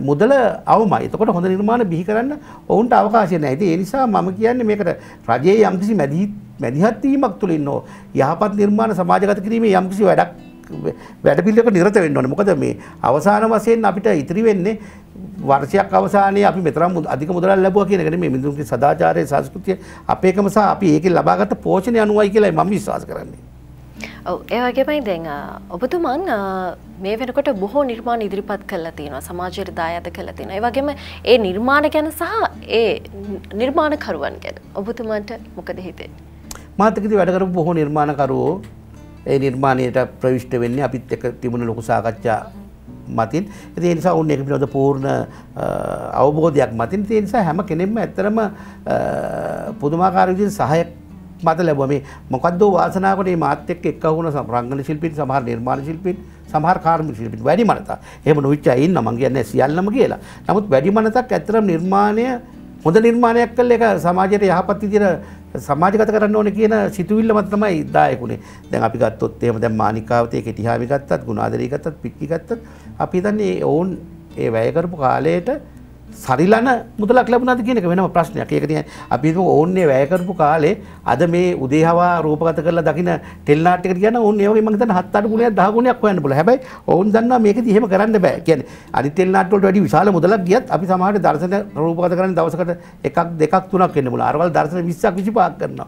මුදල අවමයි. එතකොට හොඳ නිර්මාණ බිහි කරන්න ඔවුන්ට අවකාශය නැහැ. ඉතින් ඒ නිසා මම කියන්නේ මේකට රජයේ යම්කිසි මැදිහත් වීමක් තුල ඉන්න හෝ යහපත් නිර්මාණ සමාජගත කිරීමේ යම්කිසි වැඩක් වැඩපිළිවෙලක නිරත වෙන්න ඕනේ. මොකද මේ අවසාන වශයෙන් අපිට ඉතිරි වෙන්නේ වර්ෂයක් අවසානයේ අපි මෙතරම් අධික මුදලක් ලැබුවා කියන එක නෙමෙයි. මිනිසුන්ගේ සදාචාරයේ සංස්කෘතිය අපේකම සහ අපි ඒකෙන් ලබාගත් පෝෂණය අනුවයි කියලායි මම විශ්වාස කරන්නේ. ඔව් ඒ වගේමයි දැන් ඔබතුමන් මේ වෙනකොට බොහෝ නිර්මාණ ඉදිරිපත් කරලා තියෙනවා සමාජයට දායාද කරලා තියෙනවා. ඒ වගේම ඒ නිර්මාණ ගැන සහ ඒ නිර්මාණකරුවන් ගැන ඔබතුමන්ට මොකද හිතෙන්නේ? මාතකති වැඩකරපු බොහෝ නිර්මාණකරුවෝ ඒ නිර්මාණයට ප්‍රවිෂ්ට වෙන්නේ අපිත් එක තිබුණ ලොකු සාකච්ඡා මතින් ඇති නිසා උන්න එක පිනොද පූර්ණ අවබෝධයක් මතින් තිය නිසා හැම කෙනෙක්ම ඇත්තරම පුදුමාකාරවිදින් සහයක් මත ලැබ මේ මොකද වාසනාවට මාතක එක් වුණ සම්රංගන ශිල්පින් සමහර නිර්මාණ ශිල්පින් සමහර කාර්මික ශිල්පින් වැඩි මනතා එහෙම නොවිච්චයින් නමන් කියන්නේ සියල්ලම කියලා. නමුත් වැඩි මනතක් ඇත්තරම් නිර්මාණය හොඳ නිර්මාණයක් කළ එක සමාජයට යහපත් විදිහට සමාජගත කරන්න ඕන කියන සිතුවිල්ල මත තමයි දායකුනේ. දැන් අපි ගත්තොත් එහෙම දැන් මානිකාවතේ කෙටිහාමි ගත්තත්, ගුණාදරේ ගත්තත්, පිට්ටි ගත්තත් අපි දන්නේ ඕන් ඒ වැය කරපු කාලයට සරිලන මුදලක් ලැබුණද කියනක වෙනම ප්‍රශ්නයක් ඒක තියෙන අපි හිතමු ඕන්නේ වැය කරපු කාලේ අද මේ උදේ හවා රූපගත කරලා දකින ටෙල් නාට්‍යයකට කියන ඕන් ඒ වගේ මම හිතන්නේ 7 8 ගුණයක් 10 ගුණයක් හොයන්න පුළුවන් හැබැයි ඕන් දන්නවා මේකදී එහෙම කරන්න බෑ කියන්නේ අනිත් ටෙල් නාට්‍ය වලට වැඩි විශාල මුදලක් ගියත් අපි සමහරවිට දර්ශන රූපගත කරන්නේ දවසකට එකක් දෙකක් තුනක් වෙන්න පුළුවන් අරවල් දර්ශන 20ක් 25ක් කරනවා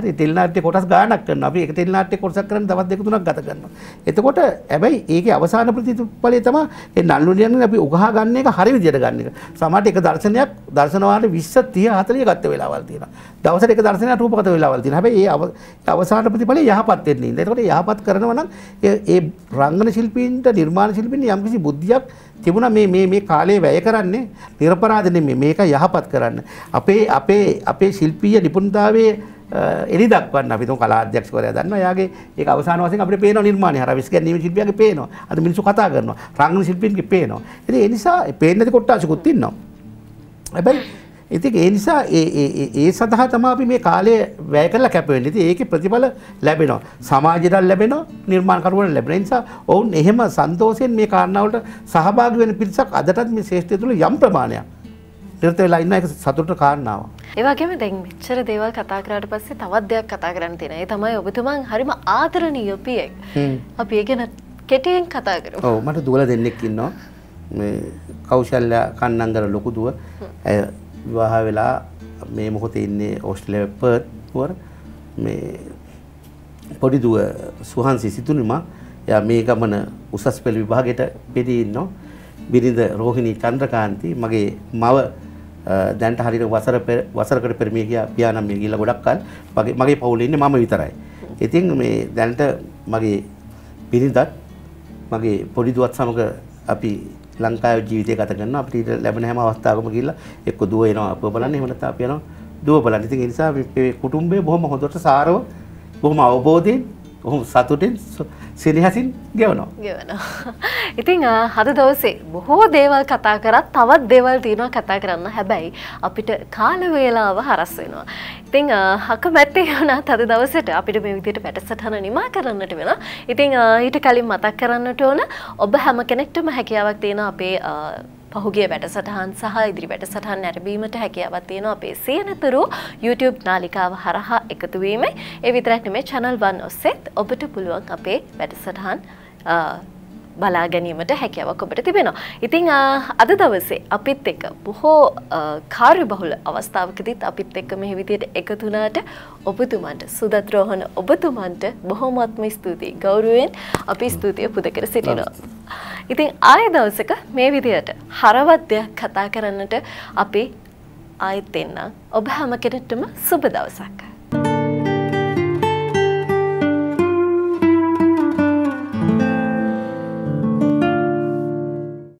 හරි තෙල් නාට්‍ය කොටස් ගාණක් කරනවා. අපි ඒක තෙල් නාට්‍ය කොටසක් කරන් තවත් දෙක තුනක් ගත කරනවා. එතකොට හැබැයි ඒකේ අවසාන ප්‍රතිඵලය තමයි ඒ නළු නියන්නේ අපි උගහා ගන්න එක හරි විදියට ගන්න එක. සමහරට එක දර්ශනයක් දර්ශන වාර 20 30 40 ගත්ත වෙලාවල් තියෙනවා. දවසට එක දර්ශනයක් රූපගත වෙලාවල් තියෙනවා. හැබැයි ඒ අවසාන ප්‍රතිඵලය යහපත් වෙන්නේ නැහැ. එතකොට යහපත් කරනවා නම් ඒ රංගන ශිල්පීන්ට නිර්මාණ ශිල්පීන්ට යම්කිසි බුද්ධියක් තිබුණා මේ මේ මේ කාලේ වැය කරන්නේ නිර්පරාධ නෙමෙයි. මේක යහපත් කරන්න. අපේ අපේ අපේ ශිල්පීය නිපුණතාවයේ එලි දක්වන්න අපි තුන් කලා අධ්‍යක්ෂකවරයා දන්නවා එයාගේ ඒක අවසාන වශයෙන් අපිට පේනවා නිර්මාණය හරහා විශ්කැන්වීම ශිල්පියාගේ පේනවා අද මිනිස්සු කතා කරනවා රංගන ශිල්පීන්ගේ පේනවා ඉතින් ඒ නිසා පේන්නේ නැති කොට්ටාසිකුත් ඉන්නවා හැබැයි ඉතින් ඒ නිසා ඒ ඒ ඒ සඳහා තමයි අපි මේ කාලය වැය කරලා කැප වෙන්නේ. ඉතින් ඒකේ ප්‍රතිඵල ලැබෙනවා. සමාජයට ලැබෙනවා, නිර්මාණකරුවන්ට ලැබෙනවා. ඒ නිසා ඔවුන් එහෙම සන්තෝෂයෙන් මේ කාරණාවලට සහභාගී වෙන පිරිසක් අදටත් මේ ශේෂ්ඨය තුළ යම් ප්‍රමාණයක් නිරත වෙලා ඉන්න එක සතුටට කාරණාවක්. ඒවගේම දැන් මෙච්චර දේවල් කතා කරට පස්සේ තවත් දෙයක් කතා කරන්න තින ඒ තමයි ඔබතුමන් හරිම ආදරණීය පියෙක් අපි ඒ ගැන කෙටියෙන් කතා කර ඕ මට දුවල දෙන්නෙක් ඉන්නවා කෞශල්ල කන්නන්දර ලොකු දුව ඇය විවාහ වෙලා මේ මොහොත ඉන්නේ ඕස්ට්‍රලේ පර්ත්ුවර මේ පොඩි දුව සුහන්සි සිතුනිමා ය මේ ගමන උසස් පෙළ විභාගයට පෙදී ඉන්නවා බිරිඳ රෝහිණී චන්ද්‍රකාන්ති මගේ මව දැන්ට හරිර වසර වසරකට පෙරමිය කිය පියානම් මේ ගිහිල්ලා ගොඩක් කල් මගේ මගේ පවුලේ ඉන්නේ මම විතරයි. ඉතින් මේ දැන්ට මගේ පිරිඳත් මගේ පොඩි දුවත් සමග අපි ලංකාවේ ජීවිතය ගත කරනවා අපිට ලැබෙන හැම අවස්ථාවකම ගිහිල්ලා එක්ක දුව එනවා අපව බලන්න එහෙම නැත්නම් අපි යනවා දුව බලන්න. ඉතින් ඒ නිසා මේ කුටුම්බය බොහොම හොඳට සාරව බොහොම අවබෝධයෙන් ඔහොම සතුටින් සිරිහසින් ගෙවනවා. ගෙවනවා. [LAUGHS] ඉතින් හද දවසේ බොහෝ දේවල් කතා කරත් තවත් දේවල් තියෙනවා කතා කරන්න. හැබැයි අපිට කාල වේලාව හරස් වෙනවා. ඉතින් අකමැත්තේ වුණත් අද දවසට අපිට මේ විදිහට පැටසටහන නිමා කරන්නට වෙනවා. ඉතින් ඊට කලින් මතක් කරන්නට ඕන ඔබ හැම කෙනෙක්ටම හැකියාවක් තියෙනවා අපේ පහුගේ වැඩසටහන් සහ ඉදිරි වැඩසටහන් නැරඹීමට හැකියාවක් තියෙනවා අපේ සියනතුරු YouTube නාලිකාව හරහා එකතු වීමයි. ඒ විතරක් නෙමෙයි channel 1 ඔස්සේත් ඔබට පුළුවන් අපේ වැඩසටහන් බලා ගැනීමට හැකියාවක් ඔබට තිබෙනවා. ඉතිං අද දවසේ අපිත් එක්ක බොහෝ කාර්ය බහුල අවස්ථාවකදීත් අපිත් එක්ක මෙහි විදියට එකතුනාට ඔබතුමන්ට සුදත් රෝහණ ඔබතුමන්ට බොහොමත්ම ස්තුතියි. ගෞරවයෙන් අපි ස්තුතිය පුද කර සිටිනවා. ඉතින් ආය දවසක මේ විදියට හරවත් දෙයක් කතා කරන්නට අපි ආයෙත් එන්න. ඔබ හැම කෙනෙක්ටම සුබ දවසක්.